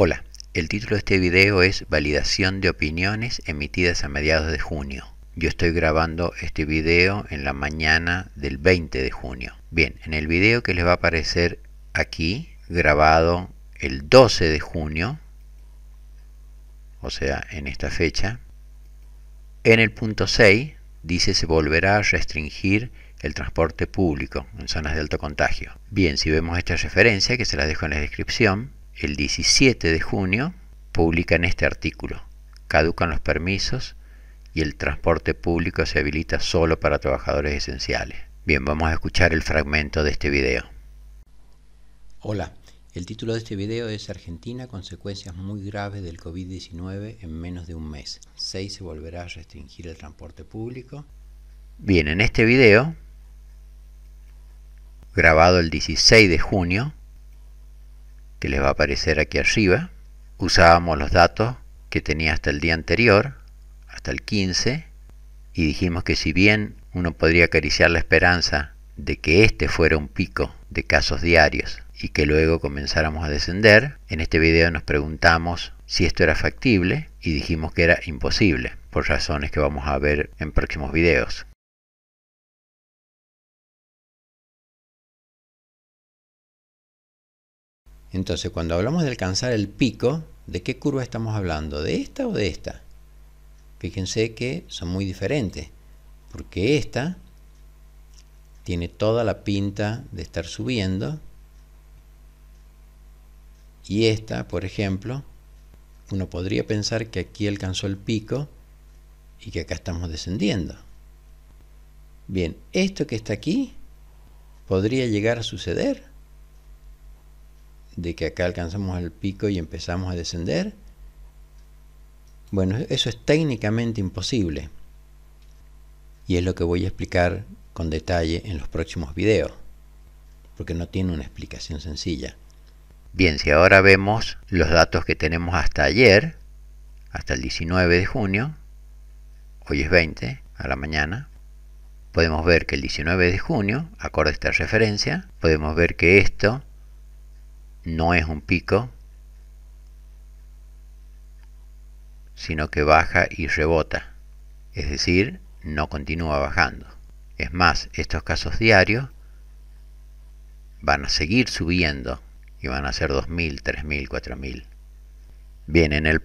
Hola, el título de este video es Validación de opiniones emitidas a mediados de junio. Yo estoy grabando este video en la mañana del 20 de junio. Bien, en el video que les va a aparecer aquí, grabado el 12 de junio, o sea, en esta fecha, en el punto 6 dice se volverá a restringir el transporte público en zonas de alto contagio. Bien, si vemos esta referencia, que se la dejo en la descripción, el 17 de junio publican este artículo. Caducan los permisos y el transporte público se habilita solo para trabajadores esenciales. Bien, vamos a escuchar el fragmento de este video. Hola, el título de este video es Argentina, consecuencias muy graves del COVID-19 en menos de un mes. 6. Se volverá a restringir el transporte público. Bien, en este video, grabado el 16 de junio, que les va a aparecer aquí arriba. Usábamos los datos que tenía hasta el día anterior, hasta el 15, y dijimos que si bien uno podría acariciar la esperanza de que este fuera un pico de casos diarios y que luego comenzáramos a descender, en este video nos preguntamos si esto era factible y dijimos que era imposible, por razones que vamos a ver en próximos videos. Entonces, cuando hablamos de alcanzar el pico, ¿de qué curva estamos hablando? ¿De esta o de esta? Fíjense que son muy diferentes, porque esta tiene toda la pinta de estar subiendo y esta, por ejemplo, uno podría pensar que aquí alcanzó el pico y que acá estamos descendiendo. Bien, esto que está aquí podría llegar a suceder de que acá alcanzamos el pico y empezamos a descender? Bueno, eso es técnicamente imposible. Y es lo que voy a explicar con detalle en los próximos videos, porque no tiene una explicación sencilla. Bien, si ahora vemos los datos que tenemos hasta ayer, hasta el 19 de junio, hoy es 20 a la mañana, podemos ver que el 19 de junio, acorde a esta referencia, podemos ver que esto no es un pico, sino que baja y rebota, es decir, no continúa bajando. Es más, estos casos diarios van a seguir subiendo y van a ser 2000, 3000, 4000. Bien, en el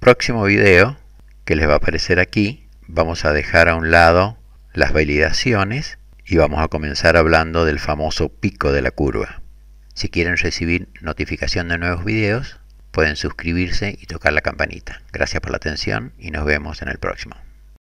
próximo video que les va a aparecer aquí, vamos a dejar a un lado las validaciones y vamos a comenzar hablando del famoso pico de la curva. Si quieren recibir notificación de nuevos videos, pueden suscribirse y tocar la campanita. Gracias por la atención y nos vemos en el próximo.